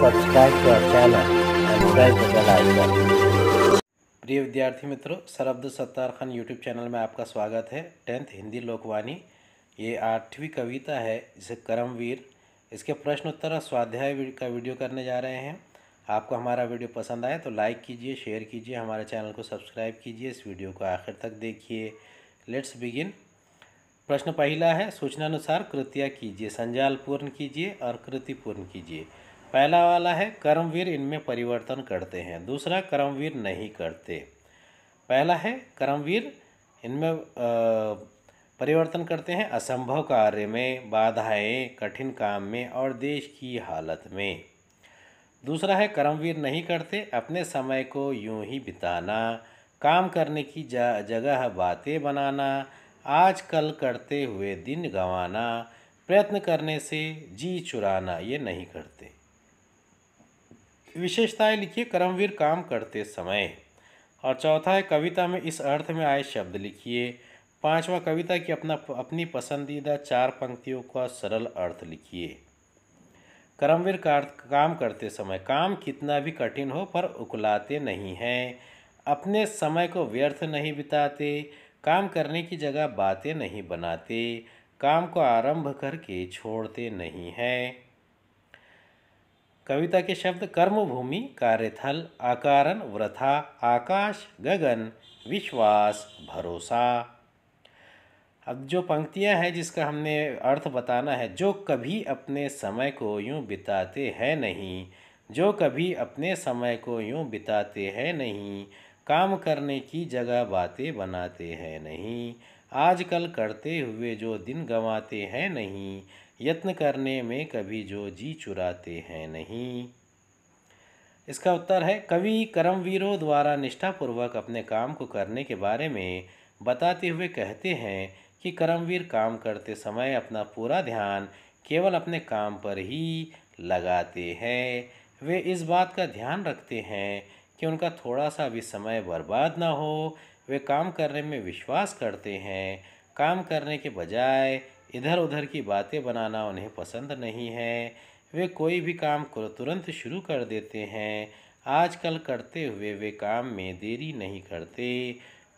subscribe to our channel and press the bell icon प्रिय विद्यार्थी मित्रों सरअब्द सत्तार खान यूट्यूब चैनल में आपका स्वागत है टेंथ हिंदी लोकवाणी ये आठवीं कविता है जिसे करमवीर इसके प्रश्न उत्तर और स्वाध्याय का वीडियो करने जा रहे हैं आपको हमारा वीडियो पसंद आए तो लाइक कीजिए शेयर कीजिए हमारे चैनल को सब्सक्राइब कीजिए इस वीडियो को आखिर तक देखिए लेट्स बिगिन प्रश्न पहला है सूचनानुसार कृतियाँ कीजिए संजाल पूर्ण कीजिए और कृति पूर्ण कीजिए पहला वाला है कर्मवीर इनमें परिवर्तन करते हैं दूसरा कर्मवीर नहीं करते पहला है कर्मवीर इनमें परिवर्तन करते हैं असंभव कार्य में बाधाएं कठिन काम में और देश की हालत में दूसरा है कर्मवीर नहीं करते अपने समय को यूं ही बिताना काम करने की जगह बातें बनाना आज कल करते हुए दिन गंवाना प्रयत्न करने से जी चुराना ये नहीं करते विशेषताएं लिखिए कर्मवीर काम करते समय और चौथा है कविता में इस अर्थ में आए शब्द लिखिए पांचवा कविता की अपना अपनी पसंदीदा चार पंक्तियों का सरल अर्थ लिखिए कर्मवीर काम करते समय काम कितना भी कठिन हो पर उकलाते नहीं हैं अपने समय को व्यर्थ नहीं बिताते काम करने की जगह बातें नहीं बनाते काम को आरंभ करके छोड़ते नहीं हैं कविता के शब्द कर्मभूमि कार्यथल आकारन व्रथा आकाश गगन विश्वास भरोसा अब जो पंक्तियां हैं जिसका हमने अर्थ बताना है जो कभी अपने समय को यूं बिताते हैं नहीं जो कभी अपने समय को यूं बिताते हैं नहीं काम करने की जगह बातें बनाते हैं नहीं आजकल करते हुए जो दिन गंवाते हैं नहीं यत्न करने में कभी जो जी चुराते हैं नहीं इसका उत्तर है कवि कर्मवीरों द्वारा निष्ठापूर्वक अपने काम को करने के बारे में बताते हुए कहते हैं कि कर्मवीर काम करते समय अपना पूरा ध्यान केवल अपने काम पर ही लगाते हैं वे इस बात का ध्यान रखते हैं कि उनका थोड़ा सा भी समय बर्बाद ना हो वे काम करने में विश्वास करते हैं काम करने के बजाय इधर उधर की बातें बनाना उन्हें पसंद नहीं है वे कोई भी काम को तुरंत शुरू कर देते हैं आजकल करते हुए वे काम में देरी नहीं करते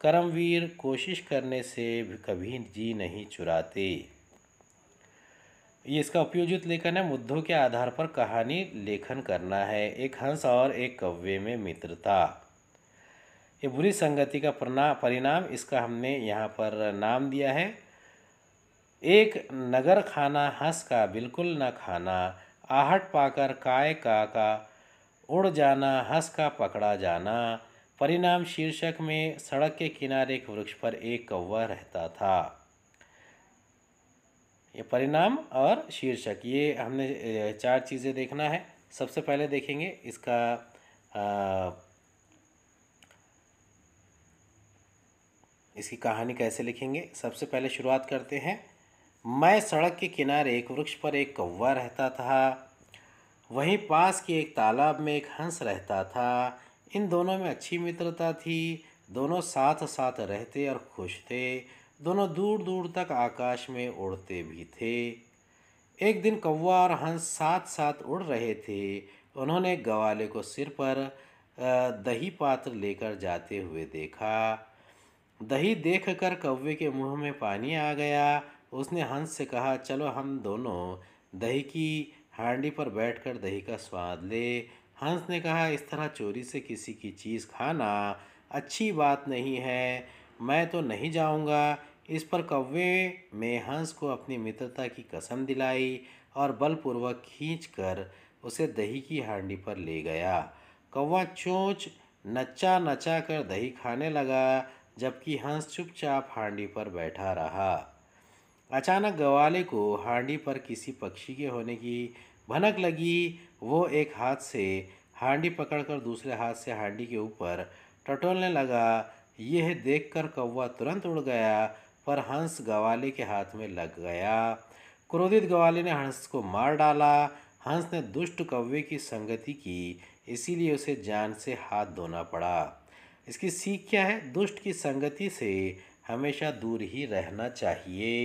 कर्मवीर कोशिश करने से कभी जी नहीं चुराते ये इसका उपयोजित लेखन है मुद्दों के आधार पर कहानी लेखन करना है एक हंस और एक कव्वे में मित्रता ये बुरी संगति का परिणाम इसका हमने यहाँ पर नाम दिया है एक नगर खाना हंस का बिल्कुल न खाना आहट पाकर काय का का उड़ जाना हंस का पकड़ा जाना परिणाम शीर्षक में सड़क के किनारे एक वृक्ष पर एक कौवा रहता था ये परिणाम और शीर्षक ये हमने चार चीज़ें देखना है सबसे पहले देखेंगे इसका आ, इसकी कहानी कैसे लिखेंगे सबसे पहले शुरुआत करते हैं मैं सड़क के किनारे एक वृक्ष पर एक कौवा रहता था वहीं पास के एक तालाब में एक हंस रहता था इन दोनों में अच्छी मित्रता थी दोनों साथ साथ रहते और खुश थे दोनों दूर दूर तक आकाश में उड़ते भी थे एक दिन कौवा और हंस साथ साथ उड़ रहे थे उन्होंने गवाले को सिर पर दही पात्र लेकर जाते हुए देखा दही देखकर कौवे के मुंह में पानी आ गया उसने हंस से कहा चलो हम दोनों दही की हांडी पर बैठकर दही का स्वाद ले हंस ने कहा इस तरह चोरी से किसी की चीज़ खाना अच्छी बात नहीं है मैं तो नहीं जाऊंगा इस पर कौवे में हंस को अपनी मित्रता की कसम दिलाई और बलपूर्वक खींच कर उसे दही की हांडी पर ले गया कौवा चोंच नचा नचा कर दही खाने लगा जबकि हंस चुपचाप हांडी पर बैठा रहा अचानक ग्वाले को हांडी पर किसी पक्षी के होने की भनक लगी वो एक हाथ से हांडी पकड़कर दूसरे हाथ से हांडी के ऊपर टटोलने लगा यह देखकर कौवा तुरंत उड़ गया पर हंस ग्वाले के हाथ में लग गया क्रोधित ग्वाले ने हंस को मार डाला हंस ने दुष्ट कौवे की संगति की इसीलिए उसे जान से हाथ धोना पड़ा इसकी सीख क्या है दुष्ट की संगति से हमेशा दूर ही रहना चाहिए